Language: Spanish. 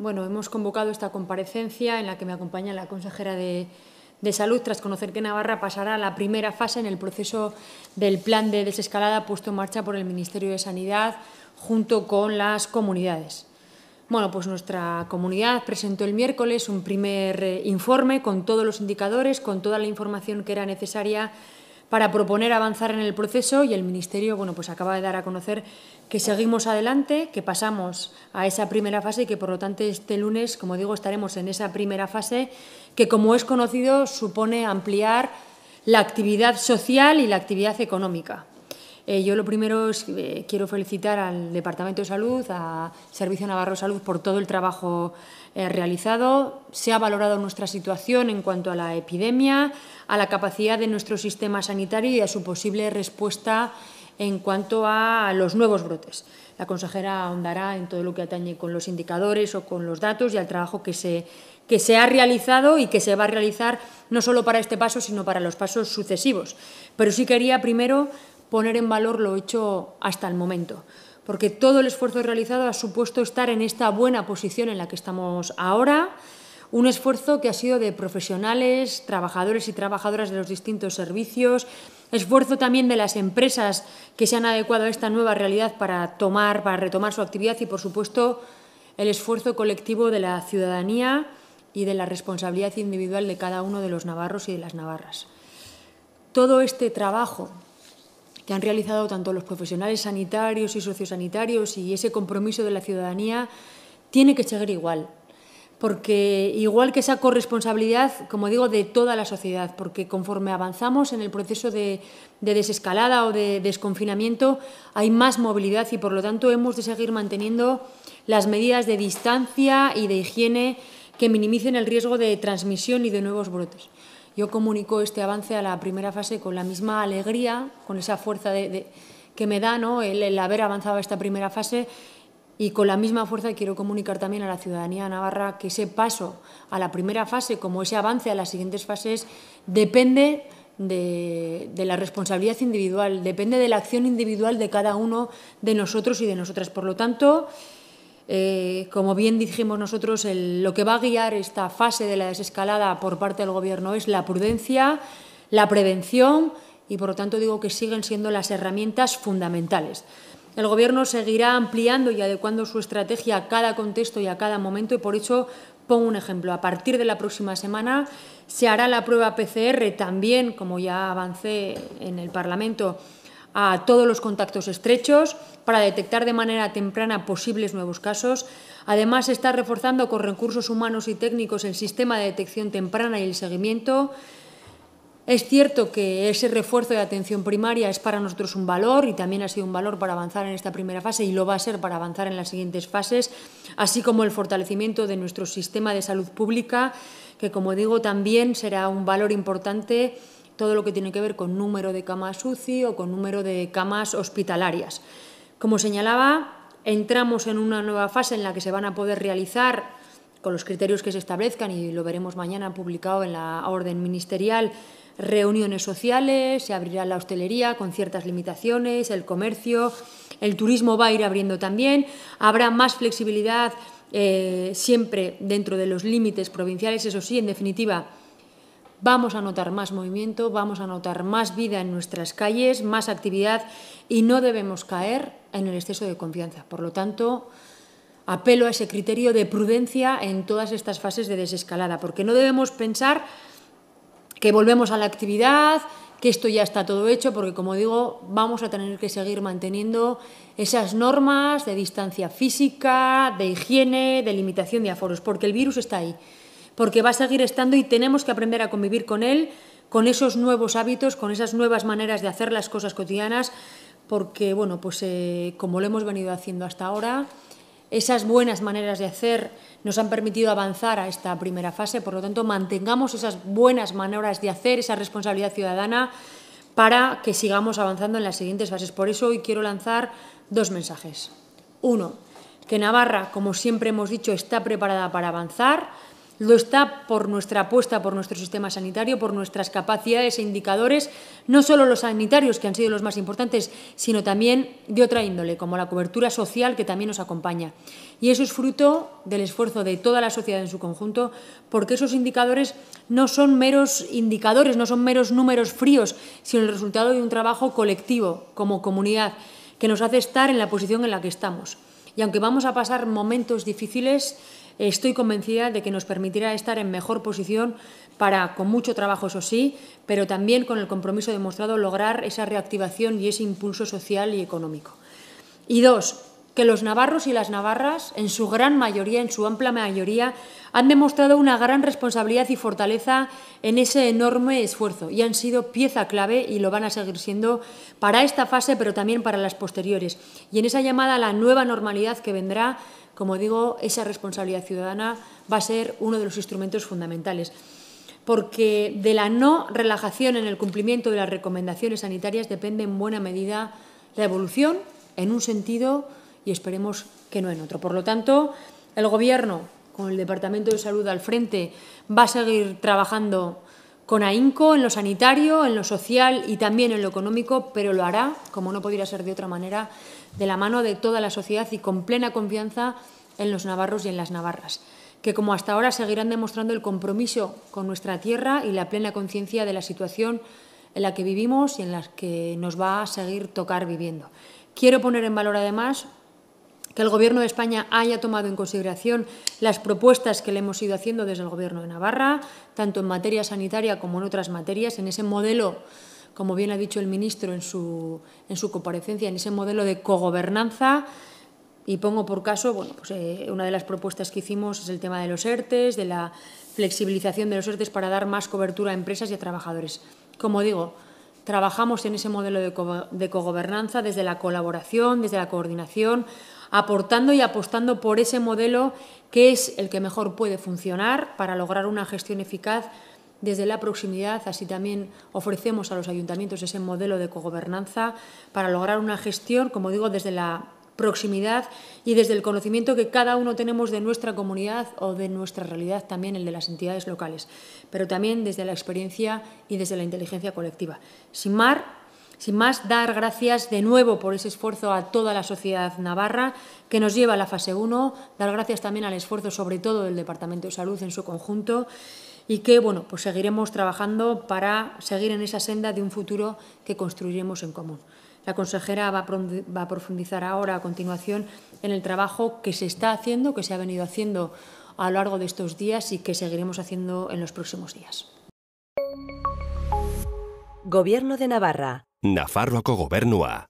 Bueno, hemos convocado esta comparecencia en la que me acompaña la consejera de, Salud tras conocer que Navarra pasará a la primera fase en el proceso del plan de desescalada puesto en marcha por el Ministerio de Sanidad junto con las comunidades. Bueno, pues nuestra comunidad presentó el miércoles un primer eh, informe con todos los indicadores, con toda la información que era necesaria para proponer avanzar en el proceso y el Ministerio bueno, pues acaba de dar a conocer que seguimos adelante, que pasamos a esa primera fase y que por lo tanto este lunes, como digo, estaremos en esa primera fase que, como es conocido, supone ampliar la actividad social y la actividad económica. Eh, yo lo primero es, eh, quiero felicitar al Departamento de Salud, a Servicio Navarro Salud por todo el trabajo eh, realizado. Se ha valorado nuestra situación en cuanto a la epidemia, a la capacidad de nuestro sistema sanitario y a su posible respuesta en cuanto a los nuevos brotes. La consejera ahondará en todo lo que atañe con los indicadores o con los datos y al trabajo que se, que se ha realizado y que se va a realizar no solo para este paso, sino para los pasos sucesivos. Pero sí quería primero poner en valor lo hecho hasta el momento, porque todo el esfuerzo realizado ha supuesto estar en esta buena posición en la que estamos ahora, un esfuerzo que ha sido de profesionales, trabajadores y trabajadoras de los distintos servicios, esfuerzo también de las empresas que se han adecuado a esta nueva realidad para tomar, para retomar su actividad y, por supuesto, el esfuerzo colectivo de la ciudadanía y de la responsabilidad individual de cada uno de los navarros y de las navarras. Todo este trabajo que han realizado tanto los profesionales sanitarios y sociosanitarios y ese compromiso de la ciudadanía tiene que seguir igual. Porque igual que esa corresponsabilidad, como digo, de toda la sociedad, porque conforme avanzamos en el proceso de, de desescalada o de desconfinamiento, hay más movilidad y por lo tanto hemos de seguir manteniendo las medidas de distancia y de higiene que minimicen el riesgo de transmisión y de nuevos brotes yo comunico este avance a la primera fase con la misma alegría, con esa fuerza que me da el, haber avanzado a esta primera fase y con la misma fuerza quiero comunicar también a la ciudadanía navarra que ese paso a la primera fase, como ese avance a las siguientes fases, depende de, la responsabilidad individual, depende de la acción individual de cada uno de nosotros y de nosotras. Por lo tanto, eh, como bien dijimos nosotros, lo que va a guiar esta fase de la desescalada por parte del Gobierno es la prudencia, la prevención y, por lo tanto, digo que siguen siendo las herramientas fundamentales. El Gobierno seguirá ampliando y adecuando su estrategia a cada contexto y a cada momento y, por eso, pongo un ejemplo. A partir de la próxima semana se hará la prueba PCR también, como ya avancé en el Parlamento, a todos los contactos estrechos para detectar de manera temprana posibles nuevos casos. Además, está reforzando con recursos humanos y técnicos el sistema de detección temprana y el seguimiento. Es cierto que ese refuerzo de atención primaria es para nosotros un valor y también ha sido un valor para avanzar en esta primera fase y lo va a ser para avanzar en las siguientes fases, así como el fortalecimiento de nuestro sistema de salud pública, que como digo también será un valor importante todo lo que tiene que ver con número de camas UCI o con número de camas hospitalarias. Como señalaba, entramos en una nueva fase en la que se van a poder realizar con los criterios que se establezcan y lo veremos mañana publicado en la orden ministerial, reuniones sociales, se abrirá la hostelería con ciertas limitaciones, el comercio, el turismo va a ir abriendo también, habrá más flexibilidad eh, siempre dentro de los límites provinciales, eso sí, en definitiva, vamos a notar más movimiento, vamos a notar más vida en nuestras calles, más actividad y no debemos caer en el exceso de confianza. Por lo tanto, apelo a ese criterio de prudencia en todas estas fases de desescalada, porque no debemos pensar que volvemos a la actividad, que esto ya está todo hecho, porque como digo, vamos a tener que seguir manteniendo esas normas de distancia física, de higiene, de limitación de aforos, porque el virus está ahí porque va a seguir estando y tenemos que aprender a convivir con él, con esos nuevos hábitos, con esas nuevas maneras de hacer las cosas cotidianas, porque, bueno, pues eh, como lo hemos venido haciendo hasta ahora, esas buenas maneras de hacer nos han permitido avanzar a esta primera fase, por lo tanto, mantengamos esas buenas maneras de hacer, esa responsabilidad ciudadana, para que sigamos avanzando en las siguientes fases. Por eso hoy quiero lanzar dos mensajes. Uno, que Navarra, como siempre hemos dicho, está preparada para avanzar lo está por nuestra apuesta por nuestro sistema sanitario, por nuestras capacidades e indicadores, no solo los sanitarios, que han sido los más importantes, sino también de otra índole, como la cobertura social que también nos acompaña. Y eso es fruto del esfuerzo de toda la sociedad en su conjunto, porque esos indicadores no son meros indicadores, no son meros números fríos, sino el resultado de un trabajo colectivo, como comunidad, que nos hace estar en la posición en la que estamos y aunque vamos a pasar momentos difíciles, estoy convencida de que nos permitirá estar en mejor posición para, con mucho trabajo, eso sí, pero también con el compromiso demostrado, lograr esa reactivación y ese impulso social y económico. Y dos, que los navarros y las navarras, en su gran mayoría, en su amplia mayoría, han demostrado una gran responsabilidad y fortaleza en ese enorme esfuerzo y han sido pieza clave y lo van a seguir siendo para esta fase, pero también para las posteriores. Y en esa llamada a la nueva normalidad que vendrá, como digo, esa responsabilidad ciudadana va a ser uno de los instrumentos fundamentales porque de la no relajación en el cumplimiento de las recomendaciones sanitarias depende en buena medida la evolución en un sentido y esperemos que no en otro. Por lo tanto, el Gobierno, con el Departamento de Salud al frente, va a seguir trabajando con ahínco en lo sanitario, en lo social y también en lo económico, pero lo hará, como no podría ser de otra manera, de la mano de toda la sociedad y con plena confianza en los navarros y en las navarras, que como hasta ahora seguirán demostrando el compromiso con nuestra tierra y la plena conciencia de la situación en la que vivimos y en la que nos va a seguir tocar viviendo. Quiero poner en valor además que el Gobierno de España haya tomado en consideración las propuestas que le hemos ido haciendo desde el Gobierno de Navarra, tanto en materia sanitaria como en otras materias, en ese modelo, como bien ha dicho el ministro en su, en su comparecencia, en ese modelo de cogobernanza. Y pongo por caso, bueno, pues, eh, una de las propuestas que hicimos es el tema de los ERTES, de la flexibilización de los ERTES para dar más cobertura a empresas y a trabajadores. Como digo, trabajamos en ese modelo de cogobernanza desde la colaboración, desde la coordinación, aportando y apostando por ese modelo que es el que mejor puede funcionar para lograr una gestión eficaz desde la proximidad, así también ofrecemos a los ayuntamientos ese modelo de cogobernanza para lograr una gestión, como digo, desde la proximidad y desde el conocimiento que cada uno tenemos de nuestra comunidad o de nuestra realidad, también el de las entidades locales, pero también desde la experiencia y desde la inteligencia colectiva. Sin mar, sin más, dar gracias de nuevo por ese esfuerzo a toda la sociedad navarra que nos lleva a la fase 1, dar gracias también al esfuerzo sobre todo del Departamento de Salud en su conjunto y que bueno, pues seguiremos trabajando para seguir en esa senda de un futuro que construiremos en común. La consejera va a profundizar ahora a continuación en el trabajo que se está haciendo, que se ha venido haciendo a lo largo de estos días y que seguiremos haciendo en los próximos días. Gobierno de Navarra, Nafarroako gobernua